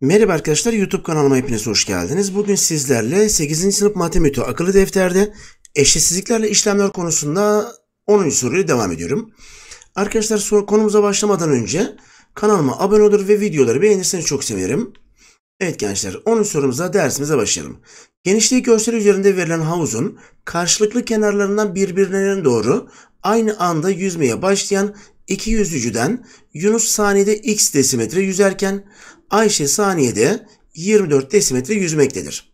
Merhaba arkadaşlar YouTube kanalıma hepiniz hoş geldiniz. Bugün sizlerle 8. sınıf matematik akıllı defterde eşitsizliklerle işlemler konusunda 10. soruyla devam ediyorum. Arkadaşlar sonra konumuza başlamadan önce kanalıma abone olur ve videoları beğenirseniz çok sevinirim. Evet gençler 10. sorumuza dersimize başlayalım. Genişliği gösteri üzerinde verilen havuzun karşılıklı kenarlarından birbirlerine doğru aynı anda yüzmeye başlayan iki yüzücüden Yunus saniyede x desimetre yüzerken Ayşe saniyede 24 desimetre yüzmektedir.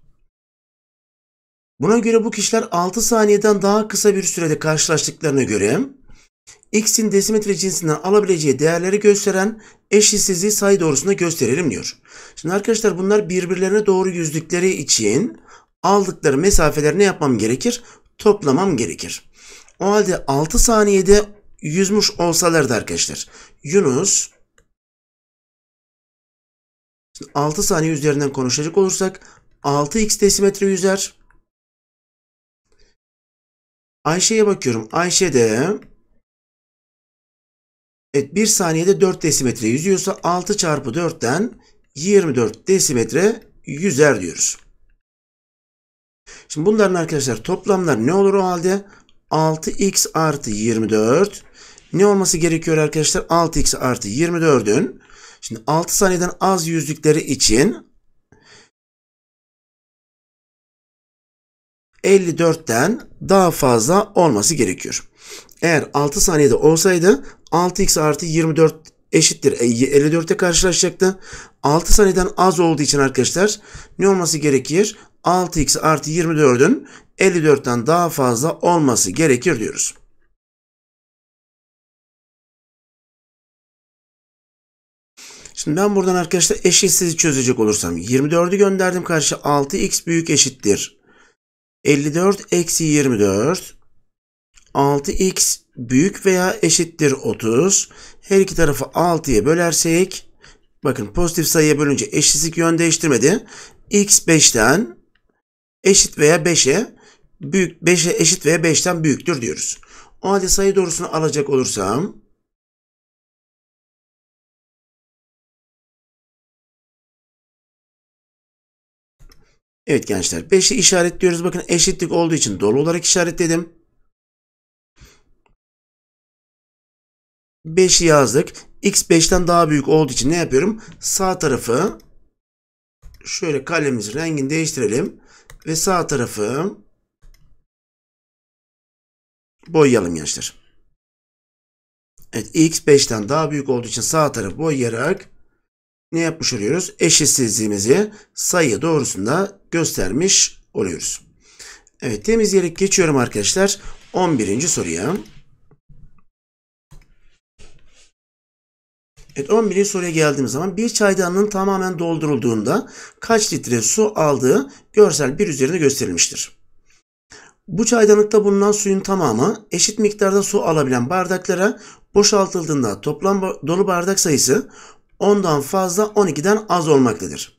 Buna göre bu kişiler 6 saniyeden daha kısa bir sürede karşılaştıklarına göre x'in desimetre cinsinden alabileceği değerleri gösteren eşitsizliği sayı doğrusunda gösterelim diyor. Şimdi arkadaşlar bunlar birbirlerine doğru yüzdükleri için aldıkları mesafeler ne yapmam gerekir? Toplamam gerekir. O halde 6 saniyede yüzmüş olsalardı arkadaşlar. Yunus 6 saniye üzerinden konuşacak olursak 6x desimetre yüzer. Ayşe'ye bakıyorum. Ayşe de Evet 1 saniyede 4 desimetre yüzüyorsa 6 çarpı 4'ten 24 desimetre yüzer diyoruz. Şimdi bunların arkadaşlar toplamlar ne olur o halde? 6x artı 24 ne olması gerekiyor arkadaşlar? 6x artı 24'ün şimdi 6 saniyeden az yüzlükleri için 54'ten daha fazla olması gerekiyor. Eğer 6 saniyede olsaydı 6x artı 24 eşittir 54'te e, karşılaşacaktı. 6 saniyeden az olduğu için arkadaşlar ne olması gerekir? 6x artı 24'ün 54'ten daha fazla olması gerekir diyoruz. Şimdi ben buradan arkadaşlar eşitsizi çözecek olursam 24'ü gönderdim karşı 6x büyük eşittir. 54 eksi 24 6x büyük veya eşittir 30. Her iki tarafı 6'ya bölersek bakın pozitif sayıya bölünce eşitsizlik yön değiştirmedi. x 5'ten eşit veya 5'e büyük 5'e eşit ve 5'ten büyüktür diyoruz. O halde sayı doğrusunu alacak olursam Evet gençler 5'i işaretliyoruz. Bakın eşitlik olduğu için dolu olarak işaretledim. 5'i yazdık. X 5'ten daha büyük olduğu için ne yapıyorum? Sağ tarafı şöyle kalemimizin rengini değiştirelim. Ve sağ tarafı boyayalım gençler. Evet x 5'ten daha büyük olduğu için sağ tarafı boyayarak ne yapmış oluyoruz? Eşitsizliğimizi sayı doğrusunda göstermiş oluyoruz. Evet temizleyerek geçiyorum arkadaşlar. 11. soruya. Evet 11. soruya geldiğimiz zaman bir çaydanlığın tamamen doldurulduğunda kaç litre su aldığı görsel bir üzerinde gösterilmiştir. Bu çaydanlıkta bulunan suyun tamamı eşit miktarda su alabilen bardaklara boşaltıldığında toplam dolu bardak sayısı 10'dan fazla 12'den az olmaktadır.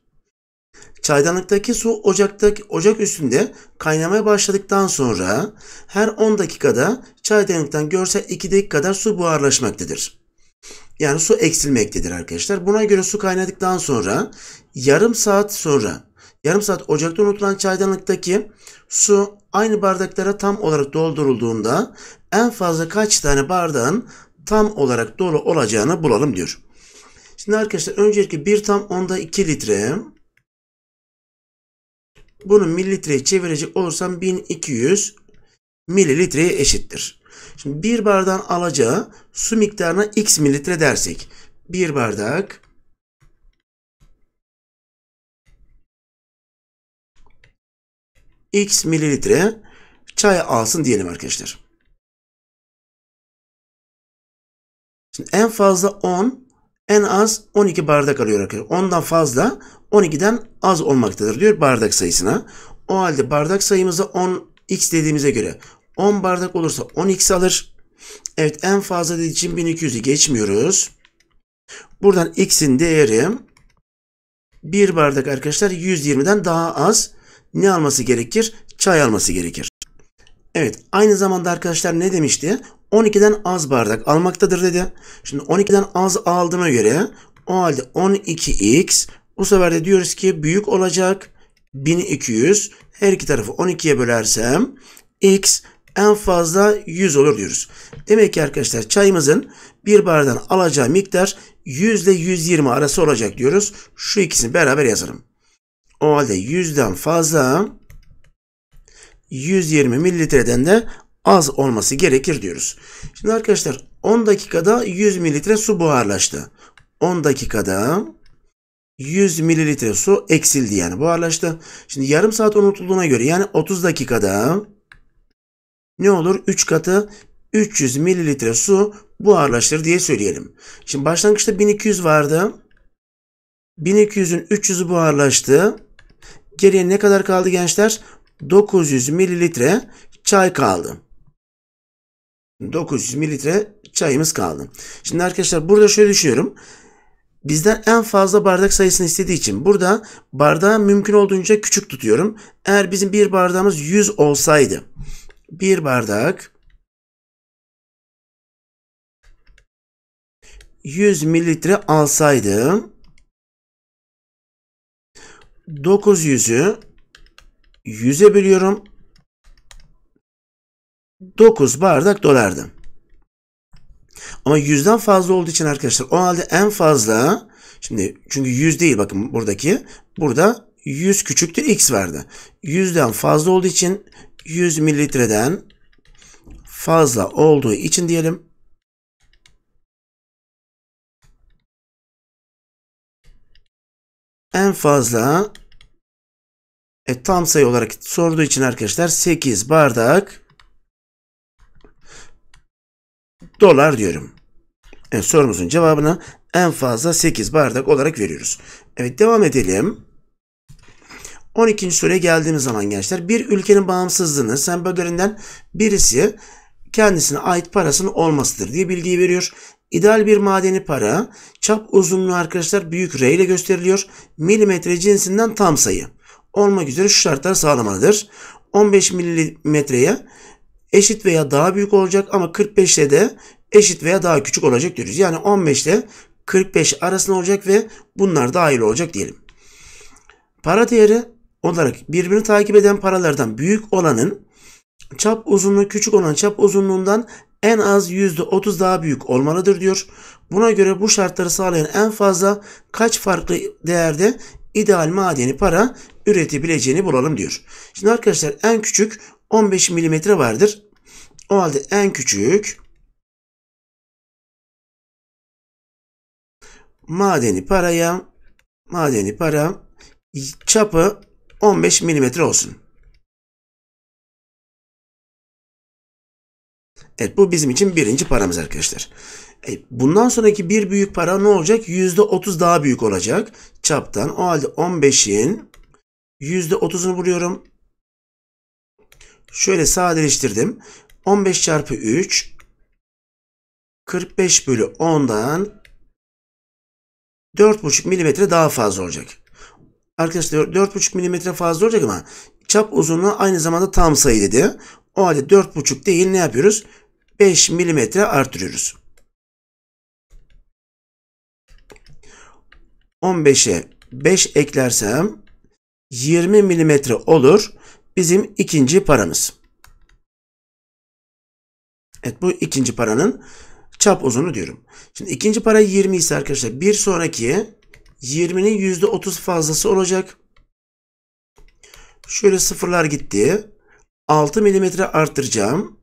Çaydanlıktaki su ocaktaki ocak üstünde kaynamaya başladıktan sonra her 10 dakikada çaydanlıktan görsel 2 dakika kadar su buharlaşmaktadır. Yani su eksilmektedir arkadaşlar. Buna göre su kaynadıktan sonra yarım saat sonra yarım saat ocakta unutulan çaydanlıktaki su aynı bardaklara tam olarak doldurulduğunda en fazla kaç tane bardağın tam olarak dolu olacağını bulalım diyor. Şimdi arkadaşlar öncelikle 1 tam onda 2 litre. Bunu mililitreye çevirecek olursam 1200 mililitreye eşittir. Şimdi bir bardağın alacağı su miktarına x mililitre dersek. Bir bardak x mililitre çay alsın diyelim arkadaşlar. Şimdi en fazla 10, en az 12 bardak alıyor arkadaşlar. 10'dan fazla 12'den az olmaktadır diyor bardak sayısına. O halde bardak sayımızı 10x dediğimize göre 10 bardak olursa 10x alır. Evet en fazla dediği için 1200'ü geçmiyoruz. Buradan x'in değeri 1 bardak arkadaşlar 120'den daha az ne alması gerekir? Çay alması gerekir. Evet aynı zamanda arkadaşlar ne demişti? 12'den az bardak almaktadır dedi. Şimdi 12'den az aldığına göre o halde 12x bu sefer de diyoruz ki büyük olacak 1200 her iki tarafı 12'ye bölersem x en fazla 100 olur diyoruz. Demek ki arkadaşlar çayımızın bir bardan alacağı miktar 100 ile 120 arası olacak diyoruz. Şu ikisini beraber yazalım. O halde 100'den fazla 120 mililitreden de az olması gerekir diyoruz. Şimdi arkadaşlar 10 dakikada 100 mililitre su buharlaştı. 10 dakikada 100 mililitre su eksildi yani buharlaştı. Şimdi yarım saat unutulduğuna göre yani 30 dakikada ne olur? 3 katı 300 mililitre su buharlaştır diye söyleyelim. Şimdi başlangıçta 1200 vardı. 1200'ün 300'ü buharlaştı. Geriye ne kadar kaldı gençler? 900 mililitre çay kaldı. 900 mililitre çayımız kaldı. Şimdi arkadaşlar burada şöyle düşünüyorum. Bizden en fazla bardak sayısını istediği için burada bardağı mümkün olduğunca küçük tutuyorum. Eğer bizim bir bardağımız 100 olsaydı. Bir bardak 100 mililitre alsaydım 900'ü 100'e bölüyorum. 9 bardak dolardım. Ama 100'den fazla olduğu için arkadaşlar o halde en fazla şimdi çünkü 100 değil bakın buradaki burada 100 küçüktür x vardı. 100'den fazla olduğu için 100 mililitreden fazla olduğu için diyelim en fazla e, tam sayı olarak sorduğu için arkadaşlar 8 bardak dolar diyorum. Evet, sorumuzun cevabını en fazla 8 bardak olarak veriyoruz. Evet devam edelim. 12. soruya geldiğimiz zaman gençler bir ülkenin bağımsızlığını sembollerinden birisi kendisine ait parasının olmasıdır diye bilgiyi veriyor. İdeal bir madeni para çap uzunluğu arkadaşlar büyük R ile gösteriliyor. Milimetre cinsinden tam sayı olmak üzere şu şartlar sağlamalıdır. 15 milimetreye eşit veya daha büyük olacak ama 45'te de eşit veya daha küçük olacak diyoruz. Yani 15 ile 45 arasında olacak ve bunlar dahil olacak diyelim. Para değeri olarak birbirini takip eden paralardan büyük olanın çap uzunluğu küçük olan çap uzunluğundan en az %30 daha büyük olmalıdır diyor. Buna göre bu şartları sağlayan en fazla kaç farklı değerde ideal madeni para üretebileceğini bulalım diyor. Şimdi arkadaşlar en küçük 15 mm vardır. O halde en küçük madeni paraya madeni para çapı 15 mm olsun. Evet bu bizim için birinci paramız arkadaşlar. E, bundan sonraki bir büyük para ne olacak? %30 daha büyük olacak çaptan. O halde 15'in %30'unu buluyorum. Şöyle sadeleştirdim. 15 çarpı 3 45 bölü 10'dan 4,5 milimetre daha fazla olacak. Arkadaşlar 4,5 milimetre fazla olacak ama çap uzunluğu aynı zamanda tam sayı dedi. O halde 4,5 değil ne yapıyoruz? 5 mm artırıyoruz. 15'e 5 eklersem 20 mm olur bizim ikinci paramız. Evet bu ikinci paranın çap uzunu diyorum. Şimdi ikinci para 20 ise arkadaşlar bir sonraki 20'nin %30 fazlası olacak. Şöyle sıfırlar gitti. 6 mm arttıracağım.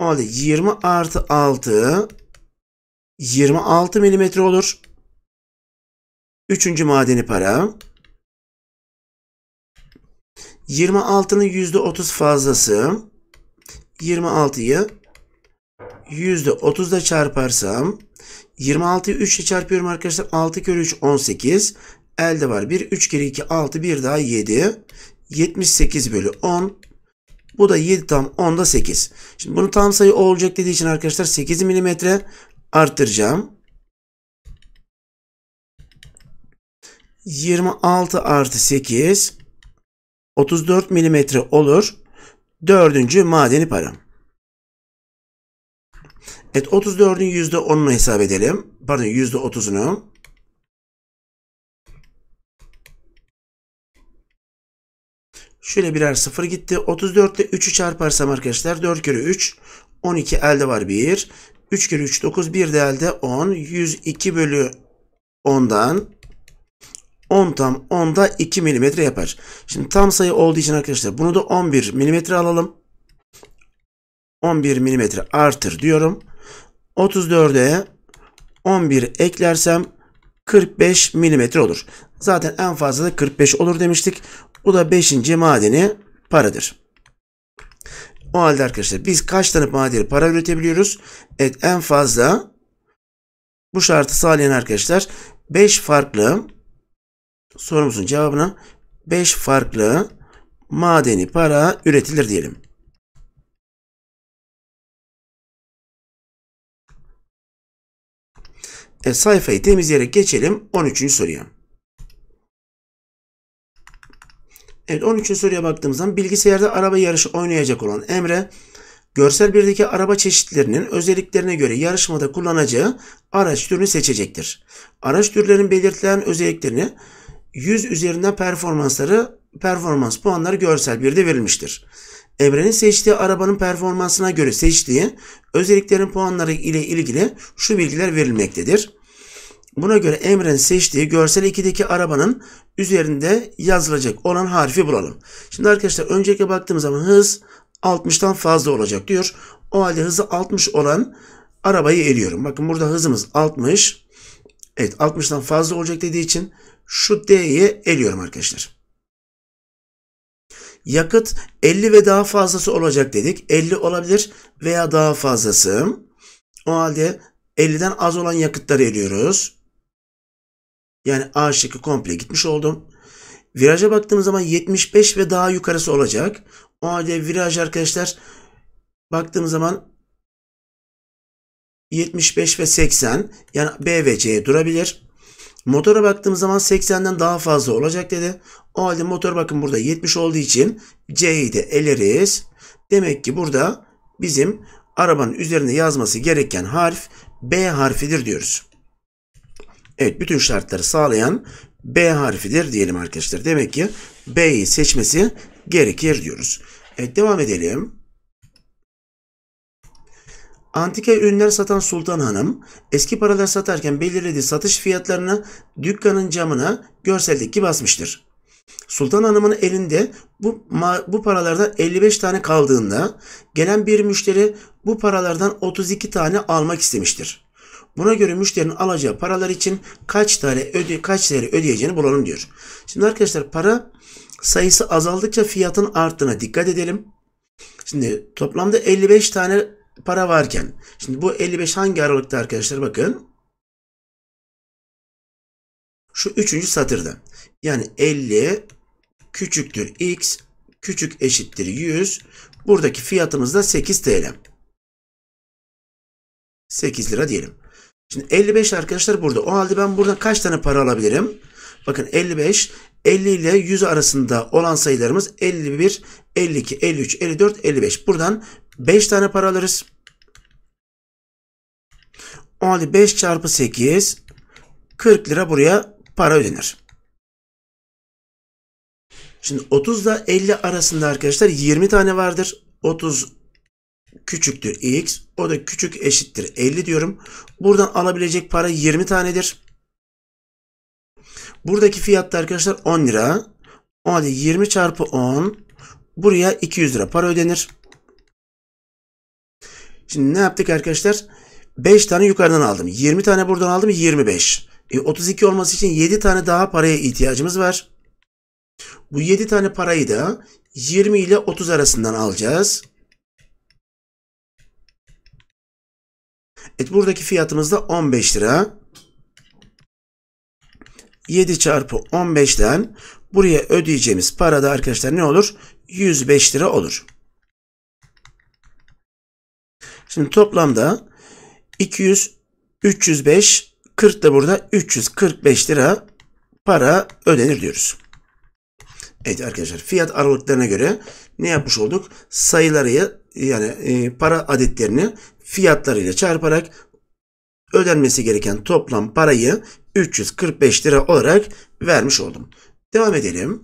O halde 20 artı 6 26 milimetre olur. Üçüncü madeni para. 26'nın %30 fazlası. 26'yı %30 ile çarparsam 26'yı 3 ile çarpıyorum arkadaşlar. 6 kere 3 18. Elde var 1. 3 kere 2 6. 1 daha 7. 78 bölü 10. Bu da 7 tam 10'da 8. Şimdi bunu tam sayı olacak dediği için arkadaşlar 8 milimetre arttıracağım. 26 artı 8 34 milimetre olur. Dördüncü madeni param. Evet 34'ün %10'unu hesap edelim. Pardon %30'unu. Şöyle birer sıfır gitti. 34 ile 3'ü çarparsam arkadaşlar 4 kere 3 12 elde var 1. 3 kere 3 9 1 de elde 10. 102 bölü 10'dan 10 tam 10'da 2 milimetre yapar. Şimdi tam sayı olduğu için arkadaşlar bunu da 11 milimetre alalım. 11 milimetre artır diyorum. 34'e 11 eklersem 45 milimetre olur. Zaten en fazla da 45 olur demiştik. Bu da 5. madeni paradır. O halde arkadaşlar biz kaç tane madeni para üretebiliyoruz? Evet en fazla bu şartı sağlayan arkadaşlar 5 farklı sorumuzun cevabına 5 farklı madeni para üretilir diyelim. E, sayfayı temizleyerek geçelim 13. soruya. Evet 13. soruya baktığımız zaman bilgisayarda araba yarışı oynayacak olan Emre görsel birdeki araba çeşitlerinin özelliklerine göre yarışmada kullanacağı araç türünü seçecektir. Araç türlerinin belirtilen özelliklerini 100 üzerinden performansları performans puanları görsel birde verilmiştir. Emre'nin seçtiği arabanın performansına göre seçtiği özelliklerin puanları ile ilgili şu bilgiler verilmektedir. Buna göre Emre'nin seçtiği görsel 2'deki arabanın üzerinde yazılacak olan harfi bulalım. Şimdi arkadaşlar öncelikle baktığımız zaman hız 60'tan fazla olacak diyor. O halde hızı 60 olan arabayı eliyorum. Bakın burada hızımız 60. Evet 60'tan fazla olacak dediği için şu D'yi eliyorum arkadaşlar. Yakıt 50 ve daha fazlası olacak dedik. 50 olabilir veya daha fazlası. O halde 50'den az olan yakıtları eliyoruz. Yani A şıkkı komple gitmiş oldum. Viraja baktığım zaman 75 ve daha yukarısı olacak. O halde viraj arkadaşlar baktığım zaman 75 ve 80 yani B ve C durabilir. Motora baktığım zaman 80'den daha fazla olacak dedi. O halde motor bakın burada 70 olduğu için C'yi de eleriz. Demek ki burada bizim arabanın üzerinde yazması gereken harf B harfidir diyoruz. Evet bütün şartları sağlayan B harfidir diyelim arkadaşlar. Demek ki B'yi seçmesi gerekir diyoruz. Evet devam edelim. Antika ürünler satan Sultan Hanım eski paralar satarken belirlediği satış fiyatlarını dükkanın camına görseldeki basmıştır. Sultan Hanım'ın elinde bu, bu paralardan 55 tane kaldığında gelen bir müşteri bu paralardan 32 tane almak istemiştir. Buna göre müşterinin alacağı paralar için kaç tane öde kaç lira ödeyeceğini bulalım diyor. Şimdi arkadaşlar para sayısı azaldıkça fiyatın arttığına dikkat edelim. Şimdi toplamda 55 tane para varken şimdi bu 55 hangi aralıkta arkadaşlar bakın. Şu üçüncü satırda. Yani 50 küçüktür x küçük eşittir 100. Buradaki fiyatımız da 8 TL. 8 lira diyelim. Şimdi 55 arkadaşlar burada. O halde ben buradan kaç tane para alabilirim? Bakın 55, 50 ile 100 arasında olan sayılarımız 51, 52, 53, 54, 55. Buradan 5 tane para alırız. O halde 5 çarpı 8, 40 lira buraya para ödenir. Şimdi 30 ile 50 arasında arkadaşlar 20 tane vardır. 30 küçüktür x. O da küçük eşittir 50 diyorum. Buradan alabilecek para 20 tanedir. Buradaki fiyatta arkadaşlar 10 lira. O halde 20 çarpı 10. Buraya 200 lira para ödenir. Şimdi ne yaptık arkadaşlar? 5 tane yukarıdan aldım. 20 tane buradan aldım. 25. E, 32 olması için 7 tane daha paraya ihtiyacımız var. Bu 7 tane parayı da 20 ile 30 arasından alacağız. Evet buradaki fiyatımız da 15 lira. 7 çarpı 15'ten buraya ödeyeceğimiz para da arkadaşlar ne olur? 105 lira olur. Şimdi toplamda 200, 305, 40 da burada 345 lira para ödenir diyoruz. Evet arkadaşlar fiyat aralıklarına göre ne yapmış olduk? Sayıları yani e, para adetlerini fiyatlarıyla çarparak ödenmesi gereken toplam parayı 345 lira olarak vermiş oldum. Devam edelim.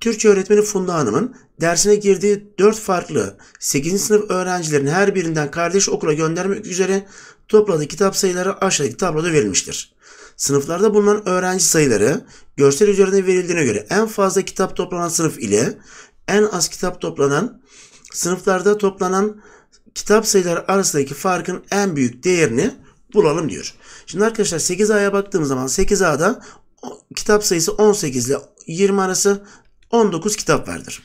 Türkçe öğretmeni Funda Hanım'ın dersine girdiği 4 farklı 8. sınıf öğrencilerin her birinden kardeş okula göndermek üzere topladığı kitap sayıları aşağıdaki tabloda verilmiştir. Sınıflarda bulunan öğrenci sayıları görsel üzerinde verildiğine göre en fazla kitap toplanan sınıf ile en az kitap toplanan sınıflarda toplanan kitap sayıları arasındaki farkın en büyük değerini bulalım diyor. Şimdi arkadaşlar 8A'ya baktığımız zaman 8A'da kitap sayısı 18 ile 20 arası 19 kitap vardır.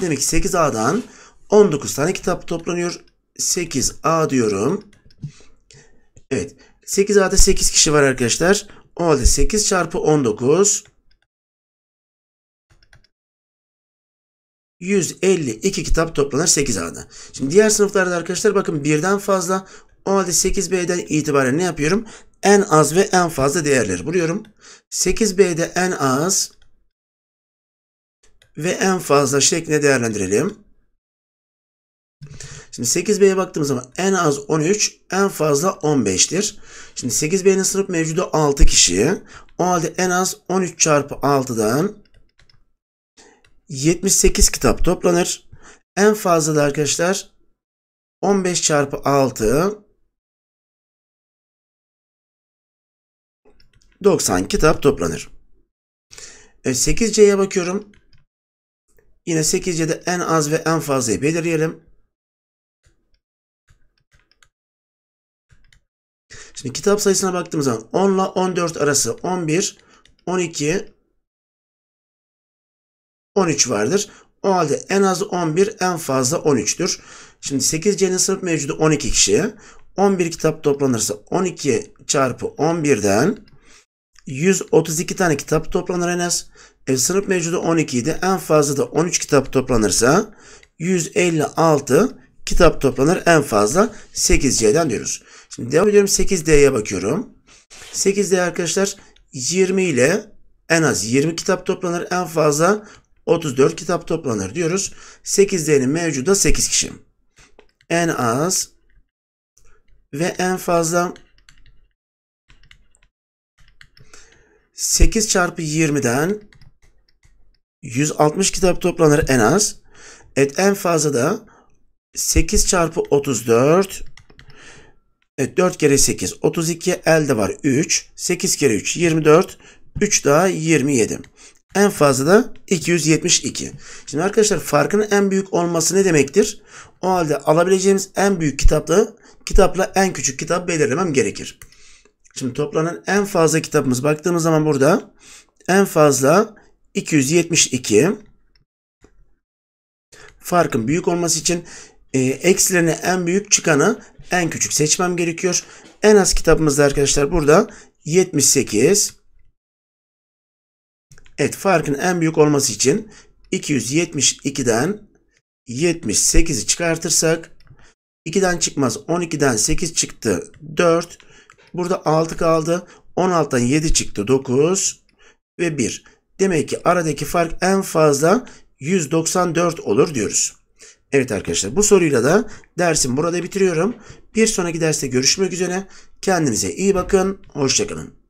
Demek ki 8A'dan 19 tane kitap toplanıyor. 8A diyorum. Evet. 8A'da 8 kişi var arkadaşlar. O halde 8 çarpı 19 152 kitap toplanır 8 A'da. Şimdi diğer sınıflarda arkadaşlar bakın birden fazla o halde 8B'den itibaren ne yapıyorum? En az ve en fazla değerleri buluyorum. 8B'de en az ve en fazla şeklinde değerlendirelim. Şimdi 8B'ye baktığımız zaman en az 13, en fazla 15'tir. Şimdi 8B'nin sınıf mevcudu 6 kişi. O halde en az 13 çarpı 6'dan 78 kitap toplanır. En fazla da arkadaşlar 15 çarpı 6 90 kitap toplanır. 8C'ye e, bakıyorum. Yine 8C'de en az ve en fazlayı belirleyelim. Şimdi kitap sayısına baktığımız zaman 10 ile 14 arası 11, 12, 13 vardır. O halde en az 11 en fazla 13'tür. Şimdi 8C'nin sınıf mevcudu 12 kişiye, 11 kitap toplanırsa 12 çarpı 11'den 132 tane kitap toplanır en az. E, sınıf mevcudu 12 idi. En fazla da 13 kitap toplanırsa 156 kitap toplanır en fazla 8C'den diyoruz. Şimdi devam ediyorum 8D'ye bakıyorum. 8D arkadaşlar 20 ile en az 20 kitap toplanır en fazla 34 kitap toplanır diyoruz. 8'lerin mevcuda 8 kişi. En az ve en fazla 8 çarpı 20'den 160 kitap toplanır en az. Evet en fazla da 8 çarpı 34 Evet 4 kere 8 32 elde var 3 8 kere 3 24 3 daha 27. En fazla da 272. Şimdi arkadaşlar farkın en büyük olması ne demektir? O halde alabileceğimiz en büyük kitapla, kitapla en küçük kitap belirlemem gerekir. Şimdi toplanan en fazla kitabımız baktığımız zaman burada en fazla 272. Farkın büyük olması için e, eksilerini en büyük çıkanı en küçük seçmem gerekiyor. En az kitabımız da arkadaşlar burada 78. Evet farkın en büyük olması için 272'den 78'i çıkartırsak 2'den çıkmaz 12'den 8 çıktı 4 burada 6 kaldı 16'dan 7 çıktı 9 ve 1 demek ki aradaki fark en fazla 194 olur diyoruz. Evet arkadaşlar bu soruyla da dersim burada bitiriyorum. Bir sonraki derste görüşmek üzere. Kendinize iyi bakın. Hoşçakalın.